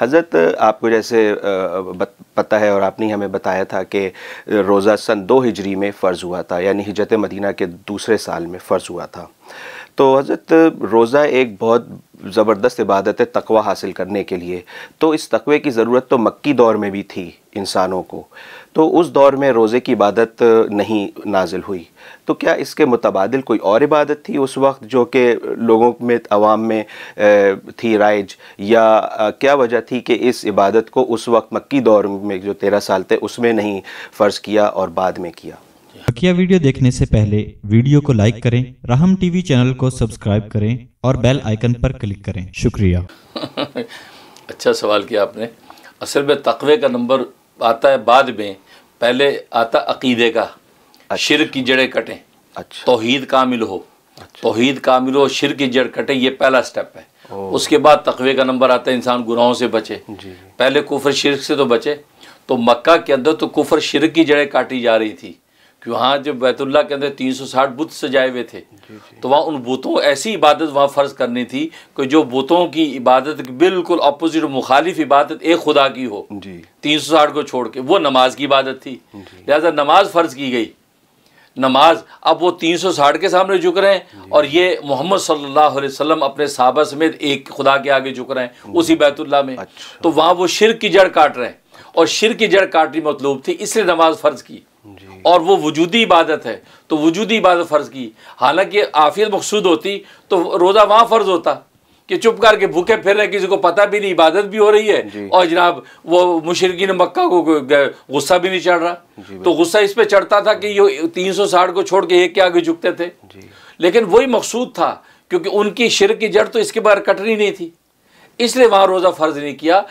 हज़रत आपको जैसे पता है और आपने हमें बताया था कि रोज़ा सन दो हिजरी में फ़र्ज़ हुआ था यानी हिजरत मदीना के दूसरे साल में फ़र्ज़ हुआ था तो हज़रत रोज़ा एक बहुत ज़बरदस्त इबादत है तकवा हासिल करने के लिए तो इस तकवे की ज़रूरत तो मक्की दौर में भी थी इंसानों को तो उस दौर में रोज़े की इबादत नहीं नाजिल हुई तो क्या इसके मुतबादल कोई और इबादत थी उस वक्त जो कि लोगों में आवाम में थी राइज या क्या वजह थी कि इस इबादत को उस वक्त मक्की दौर में जो तेरह साल थे उसमें नहीं फ़र्ज़ किया और बाद में किया बकिया वीडियो देखने से पहले वीडियो को लाइक करें राहम टीवी चैनल को सब्सक्राइब करें और बेल आइकन पर क्लिक करें शुक्रिया अच्छा सवाल किया आपने असल में तकवे का नंबर आता है बाद में पहले आता अकीदे का अच्छा। शिर की जड़ें कटें अच्छा। तोहीद कामिल हो अच्छा। तोहीद कामिल हो शिर की जड़ कटे ये पहला स्टेप है उसके बाद तकवे का नंबर आता है इंसान गुनाहों से बचे पहले कुफर शिरक से तो बचे तो मक्का के अंदर तो कुफर शिर की जड़ें काटी जा रही थी कि वहाँ जब बैतुल्ला के अंदर 360 बुत सजाए हुए थे जी जी। तो वहाँ उन बुतों ऐसी इबादत वहाँ फ़र्ज़ करनी थी कि जो बुतों की इबादत बिल्कुल अपोजिट मुखालिफ इबादत एक खुदा की हो तीन सौ साठ को छोड़ के वो नमाज की इबादत थी लिहाजा नमाज फ़र्ज़ की गई नमाज अब वो तीन सौ साठ के सामने झुक रहे हैं और ये मोहम्मद सल्लल्लाहु अलैहि वसल्लम अपने साहबा समेत एक खुदा के आगे झुक रहे हैं उसी बैतुल्ला में अच्छा। तो वहाँ वो शिर की जड़ काट रहे हैं और शिर की जड़ काटनी मतलूब थी इसलिए नमाज फ़र्ज़ की और वो वजूदी इबादत है तो वजूदी इबादत फ़र्ज़ की हालांकि आफियत मकसूद होती तो रोज़ा वहाँ फ़र्ज़ होता कि चुप करके भूखे फिर रहे किसी को पता भी नहीं इबादत भी हो रही है और जनाब वो ने मक्का को गुस्सा भी नहीं चढ़ रहा तो गुस्सा इस पर चढ़ता था कि ये तीन सौ साठ को छोड़ के एक के आगे झुकते थे लेकिन वही मकसूद था क्योंकि उनकी शिर की जड़ तो इसके बाहर कटनी नहीं थी इसलिए वहाँ रोज़ा फ़र्ज नहीं किया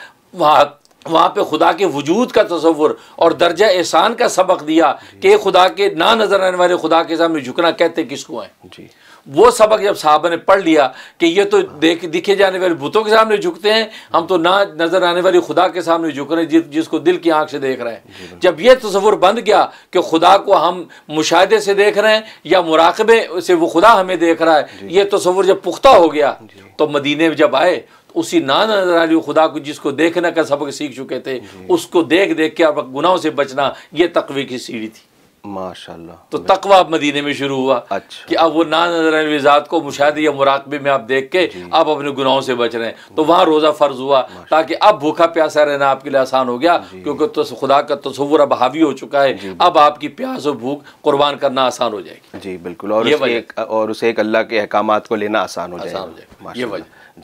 वहाँ वहाँ पे खुदा के वजूद का तस्वुर और दर्जा एहसान का सबक दिया कि खुदा के ना नज़र आने वाले खुदा के सामने झुकना कहते किसको है जी वो सबक जब साहबा ने पढ़ लिया कि ये तो देख दिखे जाने वाले बुतों के सामने झुकते हैं हम तो ना नज़र आने वाली खुदा के सामने झुक रहे हैं जिसको दिल की आंख से देख रहे हैं जब ये तस्वुर बंद गया कि खुदा को हम मुशाहे से देख रहे हैं या मुराकबे से वो खुदा हमें देख रहा है ये तस्वुर जब पुख्ता हो गया तो मदीने में जब आए उसी ना नजर आ रही खुदा को जिसको देखने का सबक सीख चुके थे उसको देख देख के अब गुनाहों से बचना ये तकवे की सीढ़ी थी माशा तो तकवा मदीने में शुरू हुआ अच्छा कि अब वो ना नजर विजात को मुशाह या मुराकबे में आप देख के आप अपने गुनाहों से बच रहे हैं तो वहाँ रोज़ा फ़र्ज हुआ ताकि अब भूखा प्यासा रहना आपके लिए आसान हो गया क्योंकि तो खुदा का तस्वुर अब हावी हो चुका है अब आपकी प्यास और भूख कुर्बान करना आसान हो जाएगी जी बिल्कुल और उसे एक अल्लाह के अहकाम को लेना आसान हो जाएगा ये वजह